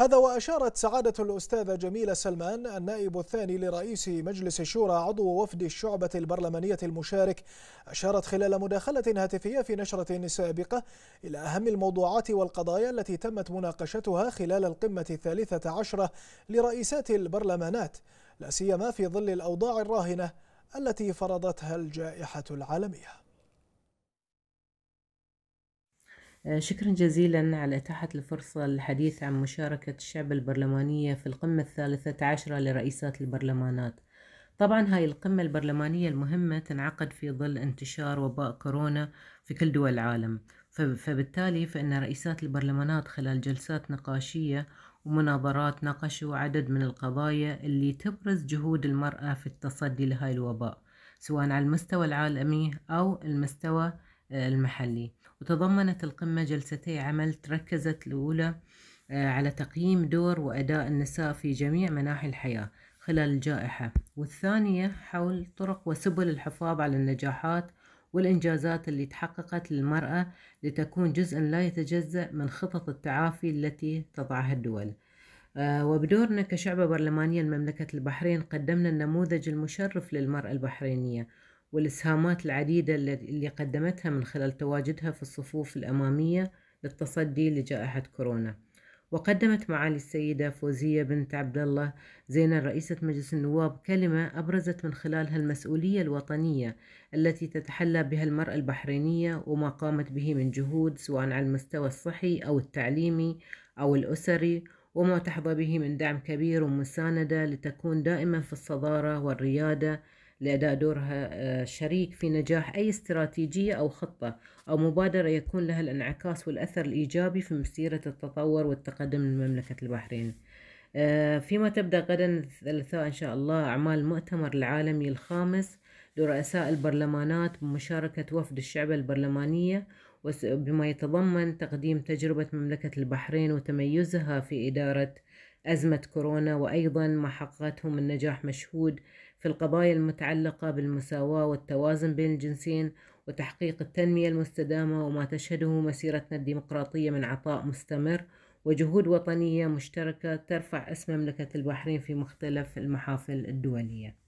هذا وأشارت سعادة الأستاذة جميلة سلمان النائب الثاني لرئيس مجلس الشورى عضو وفد الشعبة البرلمانية المشارك أشارت خلال مداخلة هاتفية في نشرة سابقة إلى أهم الموضوعات والقضايا التي تمت مناقشتها خلال القمة الثالثة عشرة لرئيسات البرلمانات لا سيما في ظل الأوضاع الراهنة التي فرضتها الجائحة العالمية شكرا جزيلا على إتاحة الفرصة للحديث عن مشاركة الشعب البرلمانية في القمة الثالثة عشرة لرئيسات البرلمانات طبعا هاي القمة البرلمانية المهمة تنعقد في ظل انتشار وباء كورونا في كل دول العالم فبالتالي فإن رئيسات البرلمانات خلال جلسات نقاشية ومناظرات ناقشوا عدد من القضايا اللي تبرز جهود المرأة في التصدي لهاي الوباء سواء على المستوى العالمي أو المستوى آه، المحلي وتضمنت القمة جلستي عمل تركزت الأولى آه، على تقييم دور وأداء النساء في جميع مناحي الحياة خلال الجائحة والثانية حول طرق وسبل الحفاظ على النجاحات والإنجازات اللي تحققت للمرأة لتكون جزءا لا يتجزأ من خطط التعافي التي تضعها الدول آه، وبدورنا كشعبة برلمانية لمملكة البحرين قدمنا النموذج المشرف للمرأة البحرينية والإسهامات العديدة اللي قدمتها من خلال تواجدها في الصفوف الأمامية للتصدي لجائحة كورونا وقدمت معالي السيدة فوزية بنت عبد الله زينة رئيسة مجلس النواب كلمة أبرزت من خلالها المسؤولية الوطنية التي تتحلى بها المرأة البحرينية وما قامت به من جهود سواء على المستوى الصحي أو التعليمي أو الأسري وما تحظى به من دعم كبير ومساندة لتكون دائما في الصدارة والريادة لأداء دورها آه، شريك في نجاح أي استراتيجية أو خطة أو مبادرة يكون لها الانعكاس والأثر الإيجابي في مسيرة التطور والتقدم لمملكة البحرين آه، فيما تبدأ غدا الثلاثاء إن شاء الله أعمال المؤتمر العالمي الخامس لرؤساء البرلمانات بمشاركة وفد الشعب البرلمانية بما يتضمن تقديم تجربة مملكة البحرين وتميزها في إدارة أزمة كورونا وأيضا ما حققته من نجاح مشهود في القضايا المتعلقة بالمساواة والتوازن بين الجنسين وتحقيق التنمية المستدامة وما تشهده مسيرتنا الديمقراطية من عطاء مستمر وجهود وطنية مشتركة ترفع اسم مملكة البحرين في مختلف المحافل الدولية